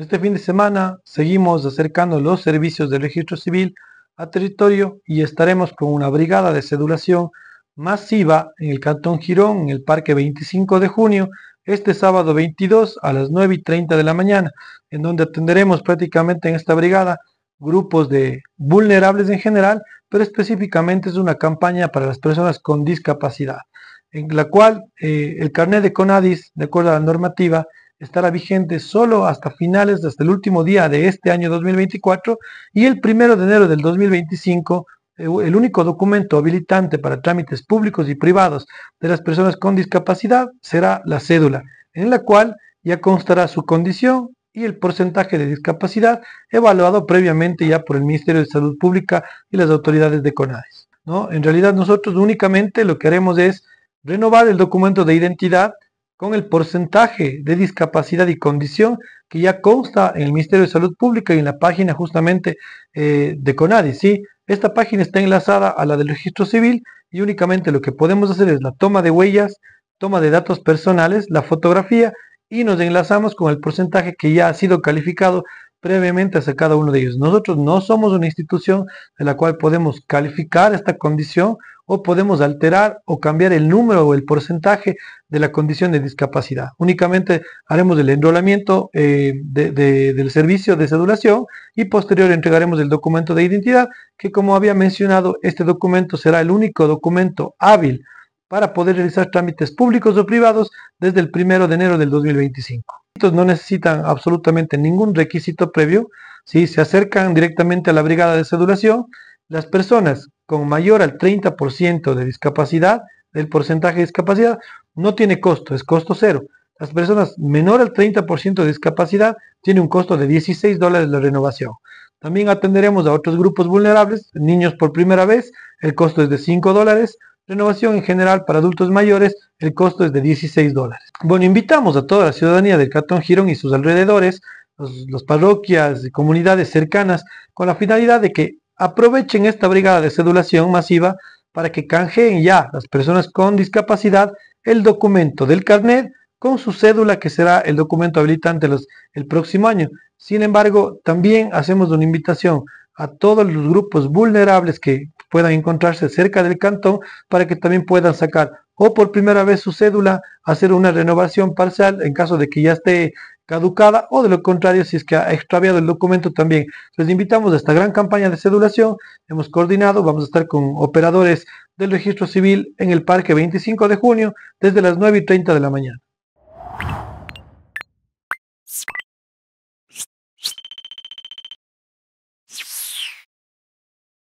Este fin de semana seguimos acercando los servicios del registro civil a territorio y estaremos con una brigada de sedulación masiva en el Cantón Girón, en el Parque 25 de junio, este sábado 22 a las 9 y 30 de la mañana, en donde atenderemos prácticamente en esta brigada grupos de vulnerables en general, pero específicamente es una campaña para las personas con discapacidad, en la cual eh, el carnet de CONADIS, de acuerdo a la normativa, estará vigente solo hasta finales, hasta el último día de este año 2024 y el primero de enero del 2025 eh, el único documento habilitante para trámites públicos y privados de las personas con discapacidad será la cédula, en la cual ya constará su condición y el porcentaje de discapacidad evaluado previamente ya por el Ministerio de Salud Pública y las autoridades de CONADES. ¿no? En realidad nosotros únicamente lo que haremos es renovar el documento de identidad con el porcentaje de discapacidad y condición que ya consta en el Ministerio de Salud Pública y en la página justamente eh, de CONADI. ¿sí? Esta página está enlazada a la del registro civil y únicamente lo que podemos hacer es la toma de huellas, toma de datos personales, la fotografía y nos enlazamos con el porcentaje que ya ha sido calificado previamente hacia cada uno de ellos. Nosotros no somos una institución de la cual podemos calificar esta condición o podemos alterar o cambiar el número o el porcentaje de la condición de discapacidad. Únicamente haremos el enrolamiento eh, del servicio de sedulación y posterior entregaremos el documento de identidad, que como había mencionado, este documento será el único documento hábil para poder realizar trámites públicos o privados desde el primero de enero del 2025 no necesitan absolutamente ningún requisito previo. Si Se acercan directamente a la brigada de seduración Las personas con mayor al 30% de discapacidad, el porcentaje de discapacidad, no tiene costo, es costo cero. Las personas menor al 30% de discapacidad tiene un costo de 16 dólares la renovación. También atenderemos a otros grupos vulnerables, niños por primera vez, el costo es de 5 dólares, renovación en general para adultos mayores, el costo es de 16 dólares. Bueno, invitamos a toda la ciudadanía del Catón Girón y sus alrededores, las parroquias y comunidades cercanas, con la finalidad de que aprovechen esta brigada de cedulación masiva para que canjeen ya las personas con discapacidad el documento del carnet con su cédula, que será el documento habilitante el próximo año. Sin embargo, también hacemos una invitación a todos los grupos vulnerables que puedan encontrarse cerca del cantón para que también puedan sacar o por primera vez su cédula, hacer una renovación parcial en caso de que ya esté caducada o de lo contrario si es que ha extraviado el documento también. Les invitamos a esta gran campaña de cedulación. Hemos coordinado, vamos a estar con operadores del registro civil en el parque 25 de junio desde las 9 y 30 de la mañana.